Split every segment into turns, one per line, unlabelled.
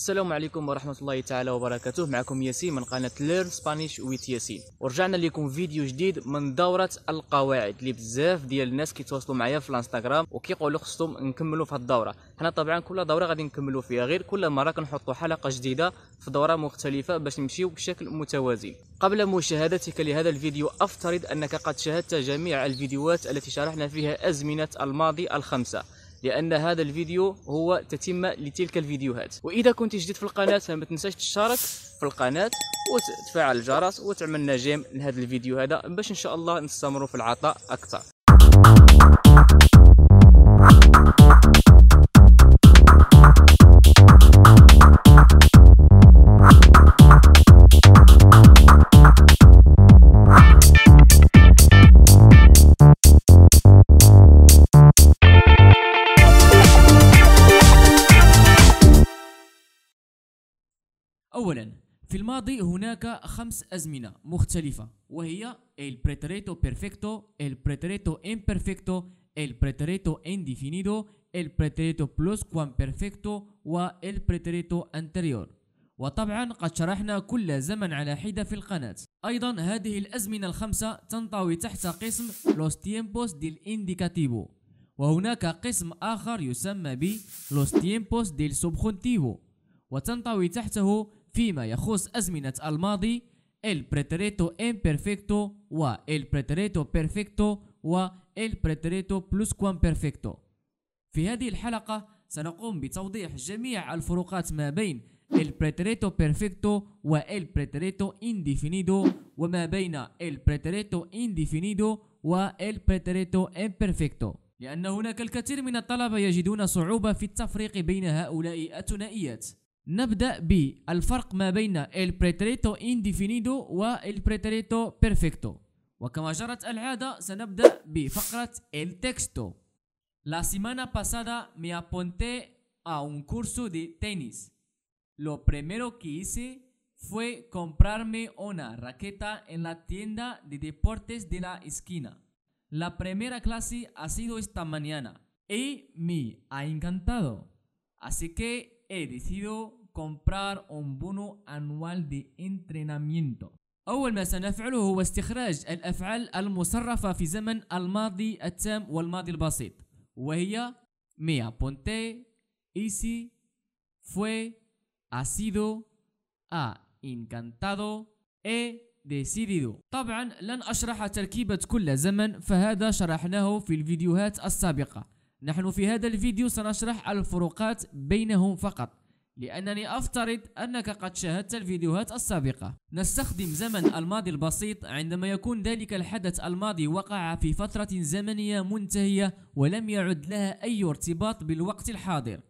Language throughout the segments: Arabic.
السلام عليكم ورحمة الله تعالى وبركاته معكم ياسين من قناة Learn سبانيش ويت ياسين ورجعنا لكم فيديو جديد من دورة القواعد اللي بزاف ديال الناس كيتواصلوا معايا في الانستغرام وكيقولوا خصهم نكملوا في هاد الدورة حنا طبعا كل دورة غادي نكملوا فيها غير كل مرة كنحطوا حلقة جديدة في دورة مختلفة باش نمشيو بشكل متوازي قبل مشاهدتك لهذا الفيديو أفترض أنك قد شاهدت جميع الفيديوهات التي شرحنا فيها أزمنة الماضي الخمسة لأن هذا الفيديو هو تتمة لتلك الفيديوهات وإذا كنت جديد في القناة فما تنساش تشترك في القناة وتفعل الجرس وتعمل نجم لهذا الفيديو هذا باش إن شاء الله نستمروا في العطاء أكثر في الماضي هناك خمس أزمنة مختلفة وهي el pretérito perfecto, el pretérito imperfecto, el pretérito indefinido, el pretérito pluscuamperfecto و el pretérito anterior وطبعا قد شرحنا كل زمن على حدة في القناة أيضا هذه الأزمنة الخمسة تنطوي تحت قسم los tiempos del indicativo وهناك قسم آخر يسمى ب los tiempos del subjuntivo وتنطوي تحته فيما يخص أزمنة الماضي el pretérito imperfecto و el pretérito perfecto و el pretérito pluscuamperfecto في هذه الحلقة سنقوم بتوضيح جميع الفروقات ما بين el pretérito perfecto و el pretérito indefinido وما بين el pretérito indefinido و el pretérito imperfecto لأن هناك الكثير من الطلبة يجدون صعوبة في التفريق بين هؤلاء الثنائيات نبدأ بالفرق ما بين البريتريتو والبريتريتو بيرفكتو وكما جرت العادة سنبدأ texto. La semana pasada me apunté a un curso de tenis. Lo primero que hice fue comprarme una raqueta en la tienda de deportes de la esquina. La primera clase ha sido esta mañana y me ha encantado. Así que he decidido comprar un bono anual de entrenamiento أول ما سنفعله هو استخراج الأفعال المصرفة في زمن الماضي التام والماضي البسيط وهي me apunté, hice, fue, ha sido, ha encantado, he decidido طبعا لن أشرح تركيبة كل زمن فهذا شرحناه في الفيديوهات السابقة نحن في هذا الفيديو سنشرح الفروقات بينهم فقط لأنني أفترض أنك قد شاهدت الفيديوهات السابقة نستخدم زمن الماضي البسيط عندما يكون ذلك الحدث الماضي وقع في فترة زمنية منتهية ولم يعد لها أي ارتباط بالوقت الحاضر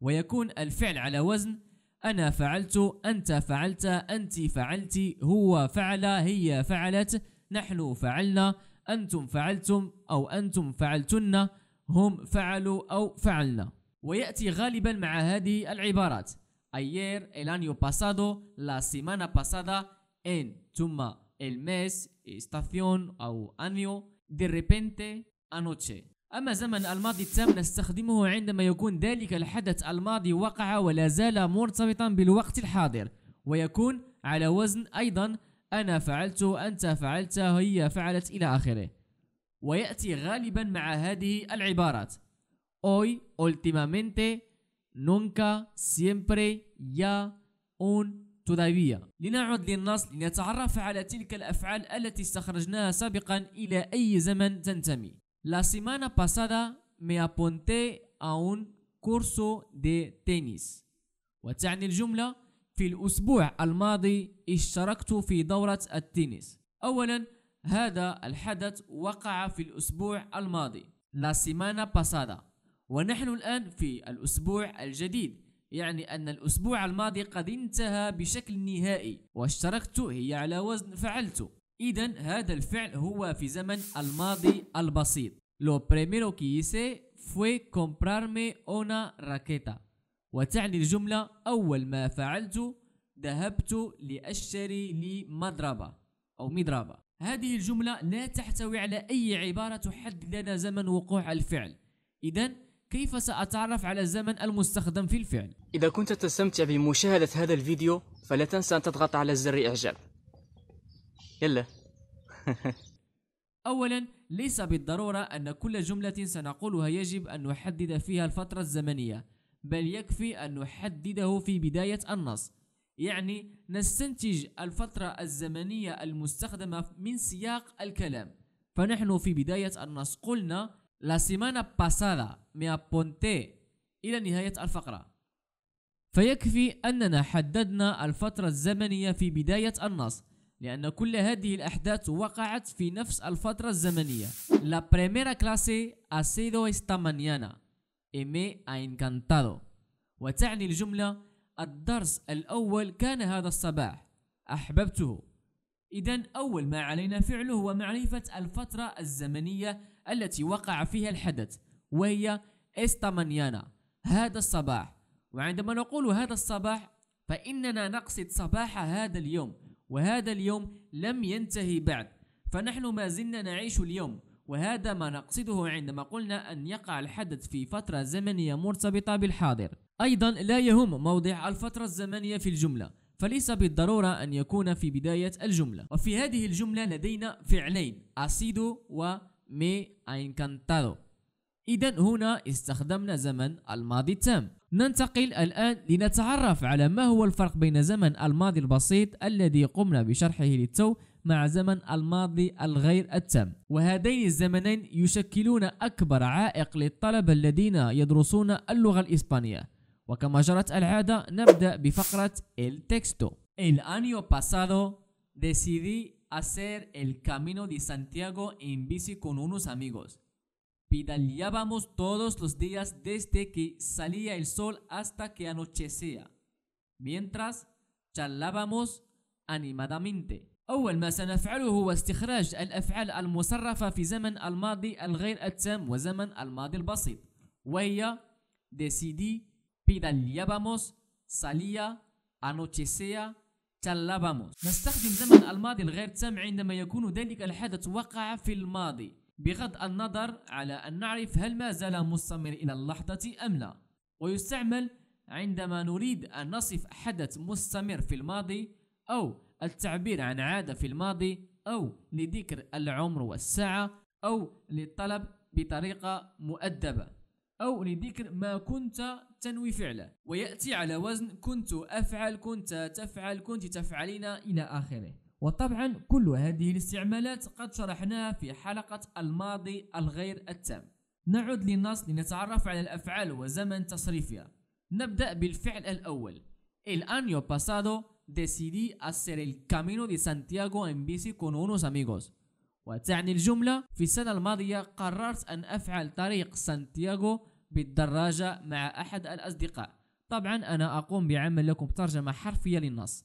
ويكون الفعل على وزن أنا فعلت أنت فعلت أنت فعلت هو فعل هي فعلت نحن فعلنا أنتم فعلتم أو أنتم فعلتن هم فعلوا أو فعلنا ويأتي غالبا مع هذه العبارات ayer el año pasado la semana pasada en ثم الماس estación أو año de repente anoche أما زمن الماضي التام نستخدمه عندما يكون ذلك الحدث الماضي وقع ولا زال مرتبطا بالوقت الحاضر ويكون على وزن أيضا أنا فعلت أنت فعلت هي فعلت إلى آخره ويأتي غالبا مع هذه العبارات hoy, últimamente, nunca, siempre, ya, un, todavía. لنعد للنص لنتعرف على تلك الأفعال التي استخرجناها سابقا إلى أي زمن تنتمي La semana pasada me apunté a un curso de tenis وتعني الجملة في الأسبوع الماضي اشتركت في دورة التنس أولا هذا الحدث وقع في الأسبوع الماضي La semana pasada ونحن الآن في الأسبوع الجديد يعني أن الأسبوع الماضي قد انتهى بشكل نهائي واشتركت هي على وزن فعلت إذا هذا الفعل هو في زمن الماضي البسيط Lo primero que hice fue comprarme una raqueta وتعني الجملة أول ما فعلت ذهبت لأشتري لي مضربة أو مضربة هذه الجملة لا تحتوي على أي عبارة تحدد لنا زمن وقوع الفعل إذا كيف سأتعرف على الزمن المستخدم في الفعل؟ إذا كنت تستمتع بمشاهدة هذا الفيديو فلا تنسى أن تضغط على زر إعجاب يلا أولا ليس بالضرورة أن كل جملة سنقولها يجب أن نحدد فيها الفترة الزمنية بل يكفي أن نحدده في بداية النص يعني نستنتج الفترة الزمنية المستخدمة من سياق الكلام فنحن في بداية النص قلنا La semana pasada me apunté إلى نهاية الفقرة فيكفي أننا حددنا الفترة الزمنية في بداية النص لأن كل هذه الأحداث وقعت في نفس الفترة الزمنية La primera clase ha sido esta mañana y me ha encantado وتعني الجملة الدرس الأول كان هذا الصباح أحببته إذا أول ما علينا فعله هو معرفة الفترة الزمنية التي وقع فيها الحدث وهي استمانيانا هذا الصباح وعندما نقول هذا الصباح فإننا نقصد صباح هذا اليوم وهذا اليوم لم ينتهي بعد فنحن ما زلنا نعيش اليوم وهذا ما نقصده عندما قلنا أن يقع الحدث في فترة زمنية مرتبطة بالحاضر أيضا لا يهم موضع الفترة الزمنية في الجملة فليس بالضرورة أن يكون في بداية الجملة وفي هذه الجملة لدينا فعلين أسيدو و مي انكانتادو إذا هنا استخدمنا زمن الماضي التام ننتقل الآن لنتعرف على ما هو الفرق بين زمن الماضي البسيط الذي قمنا بشرحه للتو مع زمن الماضي الغير التام وهذين الزمنين يشكلون أكبر عائق للطلبة الذين يدرسون اللغة الإسبانية وكما جرت العادة نبدأ بفقرة el texto. El año pasado decidí hacer el camino de Santiago en bici con unos amigos. Pedaleábamos todos los días desde que salía el sol hasta que anochecía. Mientras charlábamos animadamente. أول ما سنفعله هو استخراج الأفعال المصرفة في زمن الماضي الغير التام وزمن الماضي البسيط وهي decidí pedaleábamos salía, anochecía, charlábamos. نستخدم زمن الماضي الغير تام عندما يكون ذلك الحدث وقع في الماضي بغض النظر على أن نعرف هل ما زال مستمر إلى اللحظة أم لا ويستعمل عندما نريد أن نصف حدث مستمر في الماضي أو التعبير عن عادة في الماضي أو لذكر العمر والساعة أو للطلب بطريقة مؤدبة أو لذكر ما كنت تنوي فعله ويأتي على وزن كنت أفعل كنت تفعل كنت تفعلين إلى آخره وطبعا كل هذه الاستعمالات قد شرحناها في حلقة الماضي الغير التام نعد للنص لنتعرف على الأفعال وزمن تصريفها نبدأ بالفعل الأول El año pasado decidí hacer el camino de Santiago en bici con unos amigos. وتعني الجملة في السنة الماضية قررت أن أفعل طريق سانتياغو بالدراجة مع أحد الأصدقاء طبعا أنا أقوم بعمل لكم ترجمة حرفية للنص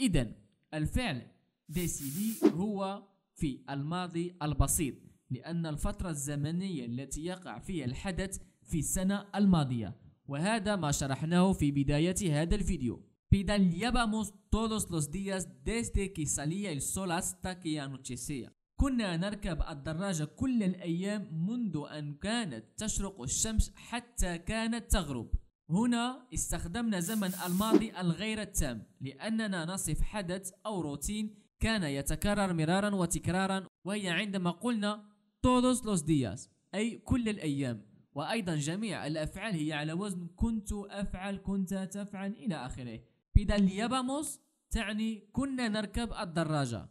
إذا الفعل ديسيدي هو في الماضي البسيط لأن الفترة الزمنية التي يقع فيها الحدث في السنة الماضية وهذا ما شرحناه في بداية هذا الفيديو Pedaleábamos todos los días desde que salía el sol hasta que anochecía. كنا نركب الدراجة كل الأيام منذ أن كانت تشرق الشمس حتى كانت تغرب هنا استخدمنا زمن الماضي الغير التام لأننا نصف حدث أو روتين كان يتكرر مرارا وتكرارا وهي عندما قلنا todos los días أي كل الأيام وأيضا جميع الأفعال هي على وزن كنت أفعل كنت تفعل إلى آخره بدل يباموس تعني كنا نركب الدراجة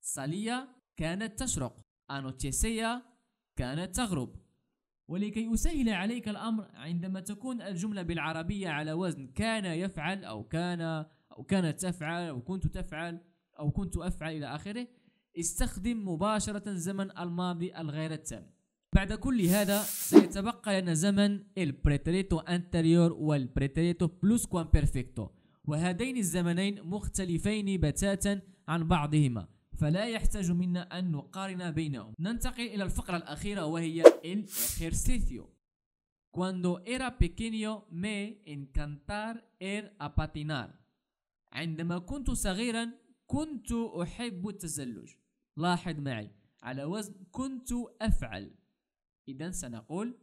صليا كانت تشرق أنوتيسيا كانت تغرب ولكي أسهل عليك الأمر عندما تكون الجملة بالعربية على وزن كان يفعل أو كان أو كانت تفعل أو كنت تفعل أو كنت أفعل إلى آخره استخدم مباشرة زمن الماضي الغير التام بعد كل هذا سيتبقى لنا زمن البريتريتو انتريور والبريتريتو بلوس كوان بيرفكتو وهذين الزمنين مختلفين بتاتا عن بعضهما فلا يحتاج منا أن نقارن بينهم ننتقل إلى الفقرة الأخيرة وهي ejercicio Cuando era pequeño me encantar ir a patinar. عندما كنت صغيرا كنت أحب التزلج. لاحظ معي على وزن كنت أفعل. إذا سنقول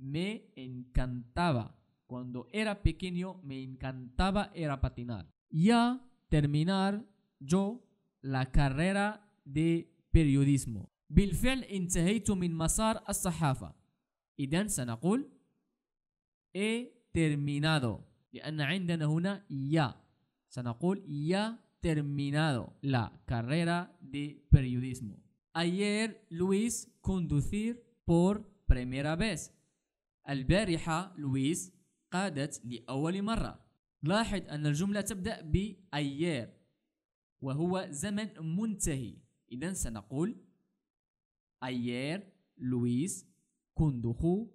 me encantaba. Cuando era pequeño me encantaba ir a patinar. Ya terminar yo la carrera de periodismo بالفعل انتهيت من مسار الصحافة إذا سنقول he terminado لأن عندنا هنا يا سنقول يا terminado la carrera de periodismo ayer Luis conducir por primera vez البارحة لويس قادت لأول مرة لاحظ أن الجملة تبدأ ب ayer وهو زمن منتهي إذا سنقول أيير لويس كوندوخو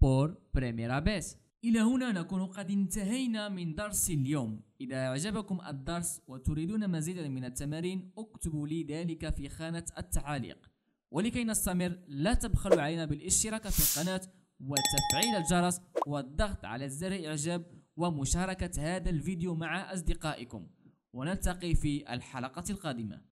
بور بريميرا بيس إلى هنا نكون قد انتهينا من درس اليوم إذا أعجبكم الدرس وتريدون مزيدا من التمارين اكتبوا لي ذلك في خانة التعاليق ولكي نستمر لا تبخلوا علينا بالاشتراك في القناة وتفعيل الجرس والضغط على زر إعجاب ومشاركة هذا الفيديو مع أصدقائكم ونلتقي في الحلقة القادمة